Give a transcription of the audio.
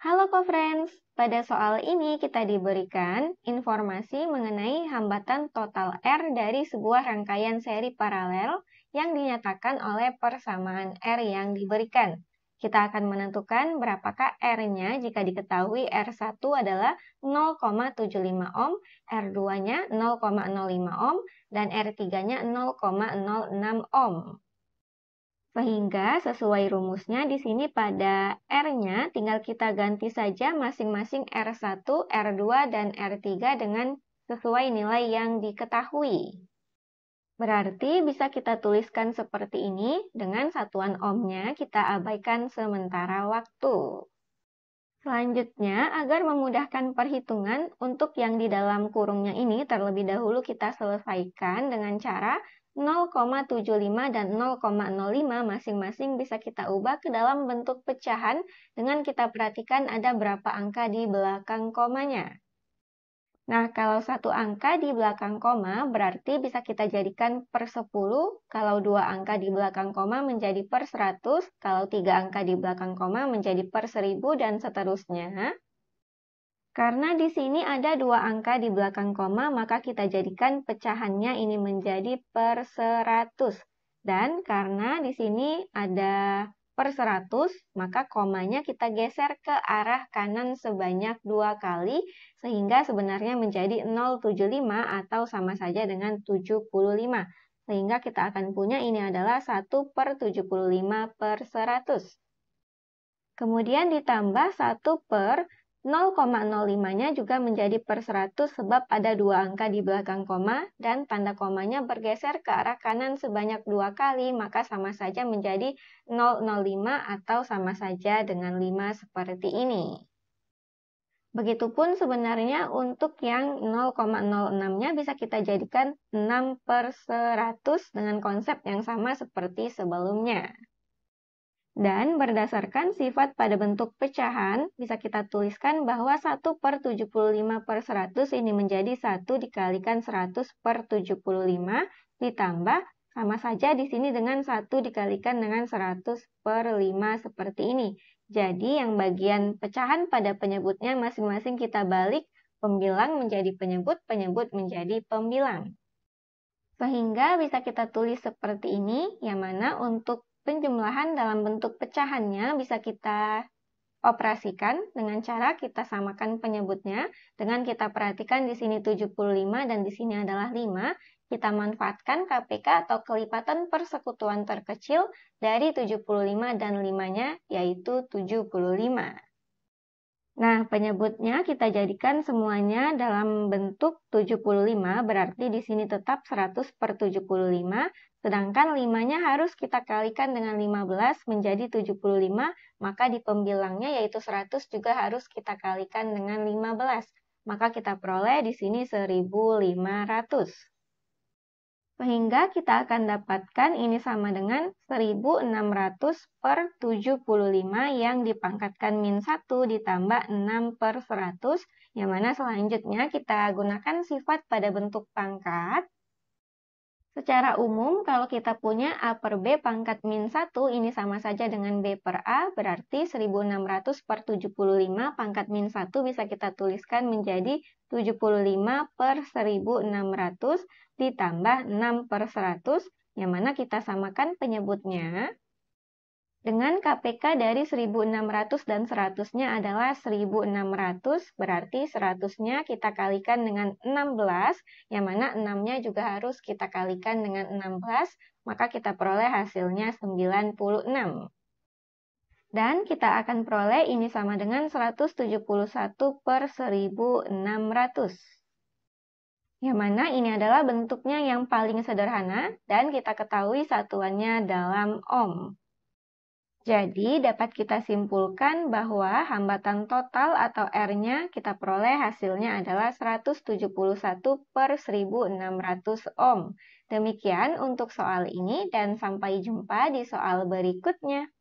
Halo co-friends, pada soal ini kita diberikan informasi mengenai hambatan total R dari sebuah rangkaian seri paralel yang dinyatakan oleh persamaan R yang diberikan. Kita akan menentukan berapakah R-nya jika diketahui R1 adalah 0,75 ohm, R2-nya 0,05 ohm, dan R3-nya 0,06 ohm. Sehingga sesuai rumusnya di sini pada R-nya tinggal kita ganti saja masing-masing R1, R2, dan R3 dengan sesuai nilai yang diketahui. Berarti bisa kita tuliskan seperti ini dengan satuan ohmnya kita abaikan sementara waktu. Selanjutnya, agar memudahkan perhitungan untuk yang di dalam kurungnya ini terlebih dahulu kita selesaikan dengan cara 0,75 dan 0,05 masing-masing bisa kita ubah ke dalam bentuk pecahan dengan kita perhatikan ada berapa angka di belakang komanya. Nah, kalau satu angka di belakang koma berarti bisa kita jadikan per 10, kalau dua angka di belakang koma menjadi per 100, kalau tiga angka di belakang koma menjadi per 1000, dan seterusnya. Karena di sini ada dua angka di belakang koma, maka kita jadikan pecahannya ini menjadi per 100. Dan karena di sini ada per 100, maka komanya kita geser ke arah kanan sebanyak dua kali, sehingga sebenarnya menjadi 075 atau sama saja dengan 75. Sehingga kita akan punya ini adalah 1 per 75 per 100. Kemudian ditambah 1 per 0,05-nya juga menjadi per 100 sebab ada dua angka di belakang koma dan tanda komanya bergeser ke arah kanan sebanyak dua kali maka sama saja menjadi 005 atau sama saja dengan 5 seperti ini. Begitupun sebenarnya untuk yang 0,06-nya bisa kita jadikan 6 per 100 dengan konsep yang sama seperti sebelumnya. Dan berdasarkan sifat pada bentuk pecahan, bisa kita tuliskan bahwa 1 per 75 per 100 ini menjadi 1 dikalikan 100 per 75 ditambah sama saja di sini dengan 1 dikalikan dengan 100 per 5 seperti ini. Jadi yang bagian pecahan pada penyebutnya masing-masing kita balik pembilang menjadi penyebut, penyebut menjadi pembilang. Sehingga bisa kita tulis seperti ini, yang mana untuk Penjumlahan dalam bentuk pecahannya bisa kita operasikan dengan cara kita samakan penyebutnya dengan kita perhatikan di sini 75 dan di sini adalah 5. Kita manfaatkan KPK atau kelipatan persekutuan terkecil dari 75 dan 5-nya yaitu 75. Nah, penyebutnya kita jadikan semuanya dalam bentuk 75, berarti di sini tetap 100 per 75, sedangkan 5-nya harus kita kalikan dengan 15 menjadi 75, maka di pembilangnya yaitu 100 juga harus kita kalikan dengan 15. Maka kita peroleh di sini 1500 sehingga kita akan dapatkan ini sama dengan 1600 per 75 yang dipangkatkan min 1 ditambah 6 per 100, yang mana selanjutnya kita gunakan sifat pada bentuk pangkat Secara umum, kalau kita punya A per B pangkat min 1, ini sama saja dengan B per A, berarti 1600 per 75 pangkat min 1 bisa kita tuliskan menjadi 75 per 1600 ditambah 6 per 100, yang mana kita samakan penyebutnya dengan KPK dari 1600 dan 100-nya adalah 1600, berarti 100-nya kita kalikan dengan 16, yang mana 6-nya juga harus kita kalikan dengan 16, maka kita peroleh hasilnya 96. Dan kita akan peroleh ini sama dengan 171 per 1600. Yang mana ini adalah bentuknya yang paling sederhana dan kita ketahui satuannya dalam ohm. Jadi, dapat kita simpulkan bahwa hambatan total atau R-nya kita peroleh hasilnya adalah 171 per 1600 ohm. Demikian untuk soal ini dan sampai jumpa di soal berikutnya.